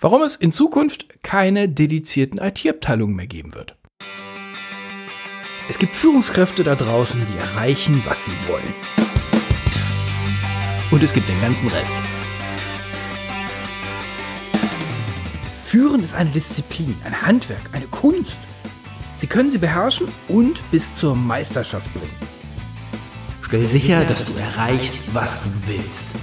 warum es in Zukunft keine dedizierten IT-Abteilungen mehr geben wird. Es gibt Führungskräfte da draußen, die erreichen, was sie wollen. Und es gibt den ganzen Rest. Führen ist eine Disziplin, ein Handwerk, eine Kunst. Sie können sie beherrschen und bis zur Meisterschaft bringen. Stell sicher, dass du erreichst, was du willst.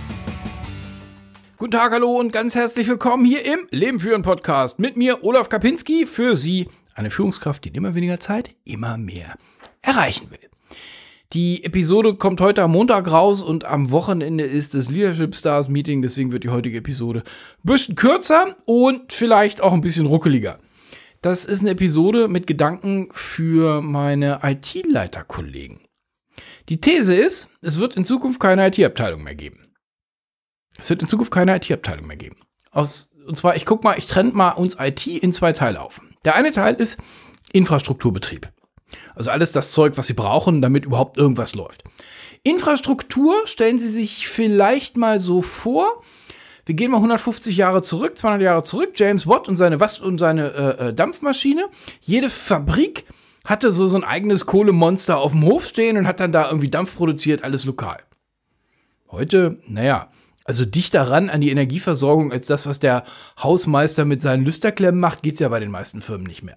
Guten Tag, hallo und ganz herzlich willkommen hier im Leben führen Podcast mit mir Olaf Kapinski für Sie, eine Führungskraft, die in immer weniger Zeit immer mehr erreichen will. Die Episode kommt heute am Montag raus und am Wochenende ist das Leadership Stars Meeting, deswegen wird die heutige Episode ein bisschen kürzer und vielleicht auch ein bisschen ruckeliger. Das ist eine Episode mit Gedanken für meine IT-Leiterkollegen. Die These ist, es wird in Zukunft keine IT-Abteilung mehr geben. Es wird in Zukunft keine IT-Abteilung mehr geben. Aus, und zwar, ich guck mal, ich trenne mal uns IT in zwei Teile auf. Der eine Teil ist Infrastrukturbetrieb. Also alles das Zeug, was sie brauchen, damit überhaupt irgendwas läuft. Infrastruktur stellen Sie sich vielleicht mal so vor. Wir gehen mal 150 Jahre zurück, 200 Jahre zurück. James Watt und seine, was und seine äh, äh, Dampfmaschine. Jede Fabrik hatte so, so ein eigenes Kohlemonster auf dem Hof stehen und hat dann da irgendwie Dampf produziert, alles lokal. Heute, naja, also dichter ran an die Energieversorgung als das, was der Hausmeister mit seinen Lüsterklemmen macht, geht es ja bei den meisten Firmen nicht mehr.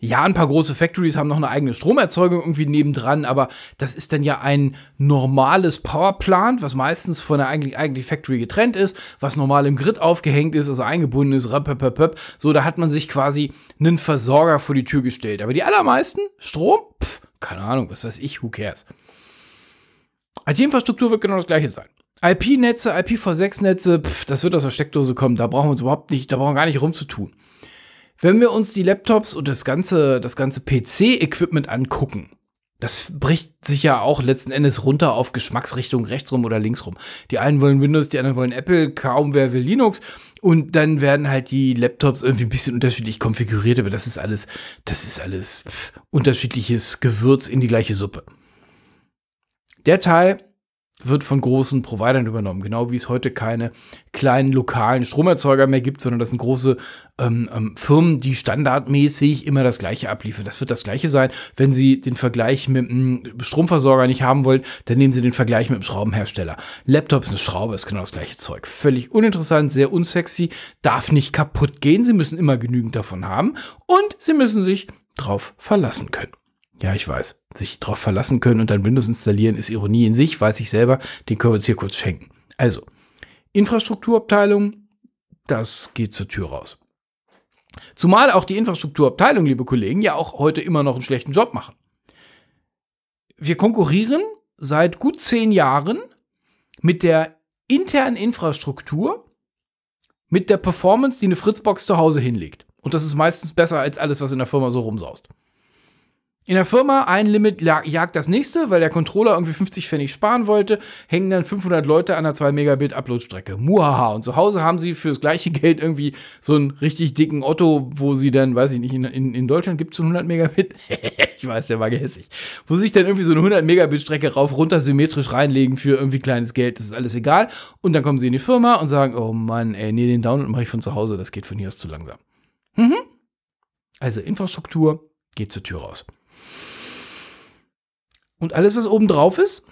Ja, ein paar große Factories haben noch eine eigene Stromerzeugung irgendwie nebendran, aber das ist dann ja ein normales Powerplant, was meistens von der eigentlich, eigentlich Factory getrennt ist, was normal im Grid aufgehängt ist, also eingebunden ist, rapapapap. So, da hat man sich quasi einen Versorger vor die Tür gestellt. Aber die allermeisten, Strom, pff, keine Ahnung, was weiß ich, who cares. Die Infrastruktur wird genau das gleiche sein. IP-Netze, IPv6-Netze, das wird aus der Steckdose kommen, da brauchen wir uns überhaupt nicht, da brauchen wir gar nicht rumzutun. Wenn wir uns die Laptops und das ganze, das ganze PC-Equipment angucken, das bricht sich ja auch letzten Endes runter auf Geschmacksrichtung rechts rum oder links rum. Die einen wollen Windows, die anderen wollen Apple, kaum wer will Linux. Und dann werden halt die Laptops irgendwie ein bisschen unterschiedlich konfiguriert, aber das ist alles, das ist alles pff, unterschiedliches Gewürz in die gleiche Suppe. Der Teil, wird von großen Providern übernommen. Genau wie es heute keine kleinen lokalen Stromerzeuger mehr gibt, sondern das sind große ähm, ähm, Firmen, die standardmäßig immer das Gleiche abliefern. Das wird das Gleiche sein. Wenn Sie den Vergleich mit einem Stromversorger nicht haben wollen, dann nehmen Sie den Vergleich mit einem Schraubenhersteller. Laptop ist eine Schraube, ist genau das gleiche Zeug. Völlig uninteressant, sehr unsexy, darf nicht kaputt gehen. Sie müssen immer genügend davon haben und Sie müssen sich drauf verlassen können. Ja, ich weiß. Sich drauf verlassen können und dann Windows installieren ist Ironie in sich, weiß ich selber. Den können wir uns hier kurz schenken. Also, Infrastrukturabteilung, das geht zur Tür raus. Zumal auch die Infrastrukturabteilung, liebe Kollegen, ja auch heute immer noch einen schlechten Job machen. Wir konkurrieren seit gut zehn Jahren mit der internen Infrastruktur, mit der Performance, die eine Fritzbox zu Hause hinlegt. Und das ist meistens besser als alles, was in der Firma so rumsaust. In der Firma ein Limit jagt das nächste, weil der Controller irgendwie 50 Pfennig sparen wollte, hängen dann 500 Leute an der 2 Megabit Upload-Strecke. Muhaha. Und zu Hause haben sie für das gleiche Geld irgendwie so einen richtig dicken Otto, wo sie dann, weiß ich nicht, in, in, in Deutschland gibt es so 100 Megabit. ich weiß, der war gehässig. Wo sich dann irgendwie so eine 100 Megabit Strecke rauf, runter symmetrisch reinlegen für irgendwie kleines Geld. Das ist alles egal. Und dann kommen sie in die Firma und sagen, oh Mann, ey, nee, den Download mache ich von zu Hause. Das geht von hier aus zu langsam. Mhm. Also Infrastruktur geht zur Tür raus. Und alles, was oben drauf ist,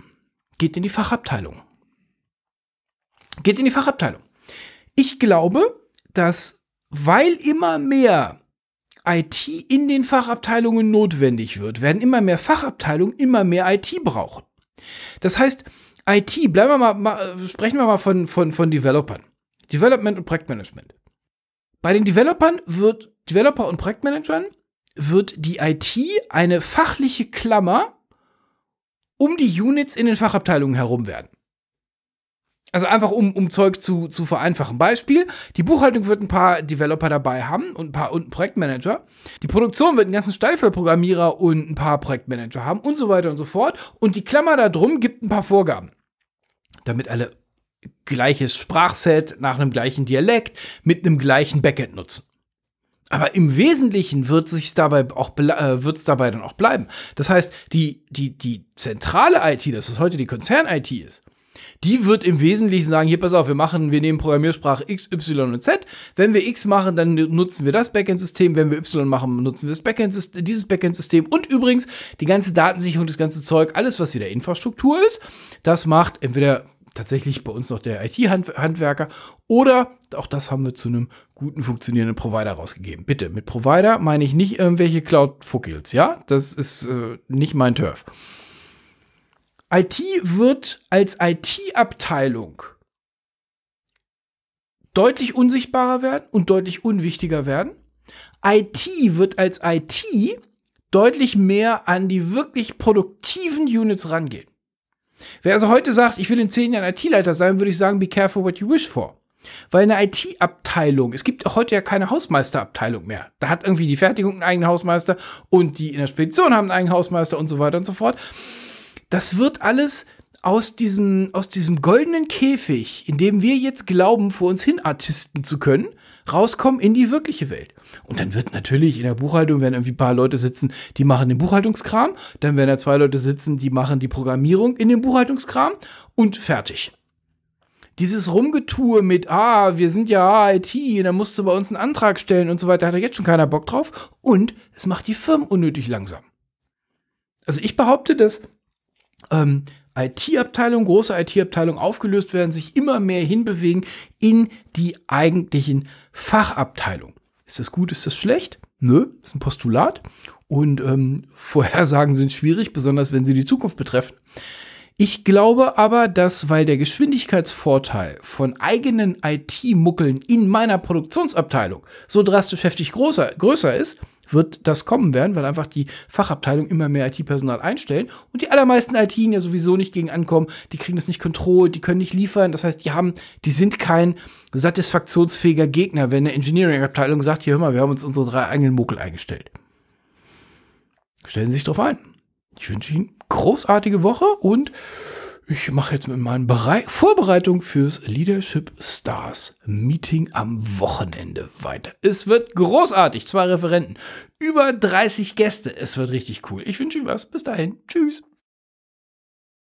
geht in die Fachabteilung. Geht in die Fachabteilung. Ich glaube, dass weil immer mehr IT in den Fachabteilungen notwendig wird, werden immer mehr Fachabteilungen immer mehr IT brauchen. Das heißt, IT, bleiben wir mal, mal sprechen wir mal von, von, von Developern. Development und Projektmanagement. Bei den Developern wird, Developer und Projektmanagern wird die IT eine fachliche Klammer um die Units in den Fachabteilungen herum werden. Also einfach um, um Zeug zu, zu vereinfachen. Beispiel, die Buchhaltung wird ein paar Developer dabei haben und ein paar und Projektmanager. Die Produktion wird einen ganzen Steifel-Programmierer und ein paar Projektmanager haben und so weiter und so fort. Und die Klammer da drum gibt ein paar Vorgaben. Damit alle gleiches Sprachset nach einem gleichen Dialekt mit einem gleichen Backend nutzen. Aber im Wesentlichen wird sich dabei auch äh, wird's dabei dann auch bleiben. Das heißt, die, die, die zentrale IT, das ist heute die Konzern-IT ist, die wird im Wesentlichen sagen, hier pass auf, wir machen, wir nehmen Programmiersprache X, Y und Z. Wenn wir X machen, dann nutzen wir das Backend-System. Wenn wir Y machen, nutzen wir das Backend dieses Backend-System. Und übrigens, die ganze Datensicherung, das ganze Zeug, alles, was wieder Infrastruktur ist, das macht entweder tatsächlich bei uns noch der IT-Handwerker oder auch das haben wir zu einem guten funktionierenden Provider rausgegeben. Bitte, mit Provider meine ich nicht irgendwelche Cloud-Fuckels, ja? Das ist äh, nicht mein Turf. IT wird als IT-Abteilung deutlich unsichtbarer werden und deutlich unwichtiger werden. IT wird als IT deutlich mehr an die wirklich produktiven Units rangehen. Wer also heute sagt, ich will in zehn Jahren IT-Leiter sein, würde ich sagen, be careful what you wish for. Weil eine IT-Abteilung, es gibt auch heute ja keine Hausmeisterabteilung mehr. Da hat irgendwie die Fertigung einen eigenen Hausmeister und die in der Spedition haben einen eigenen Hausmeister und so weiter und so fort. Das wird alles aus diesem, aus diesem goldenen Käfig, in dem wir jetzt glauben, vor uns hin artisten zu können, rauskommen in die wirkliche Welt. Und dann wird natürlich in der Buchhaltung werden irgendwie ein paar Leute sitzen, die machen den Buchhaltungskram, dann werden da zwei Leute sitzen, die machen die Programmierung in den Buchhaltungskram und fertig dieses Rumgetue mit, ah, wir sind ja IT, da musst du bei uns einen Antrag stellen und so weiter, hat ja jetzt schon keiner Bock drauf. Und es macht die Firmen unnötig langsam. Also ich behaupte, dass ähm, IT-Abteilung, große IT-Abteilung aufgelöst werden, sich immer mehr hinbewegen in die eigentlichen Fachabteilungen. Ist das gut, ist das schlecht? Nö, ist ein Postulat. Und ähm, Vorhersagen sind schwierig, besonders wenn sie die Zukunft betreffen. Ich glaube aber, dass weil der Geschwindigkeitsvorteil von eigenen IT-Muckeln in meiner Produktionsabteilung so drastisch heftig großer, größer ist, wird das kommen werden, weil einfach die Fachabteilung immer mehr IT-Personal einstellen und die allermeisten ITen ja sowieso nicht gegen ankommen, die kriegen das nicht kontrolliert, die können nicht liefern, das heißt, die haben, die sind kein satisfaktionsfähiger Gegner, wenn eine Engineering-Abteilung sagt, hier hör mal, wir haben uns unsere drei eigenen Mokel eingestellt. Stellen Sie sich drauf ein. Ich wünsche Ihnen großartige Woche und ich mache jetzt mit meinen Bere Vorbereitungen fürs Leadership Stars Meeting am Wochenende weiter. Es wird großartig. Zwei Referenten, über 30 Gäste. Es wird richtig cool. Ich wünsche Ihnen was. Bis dahin. Tschüss.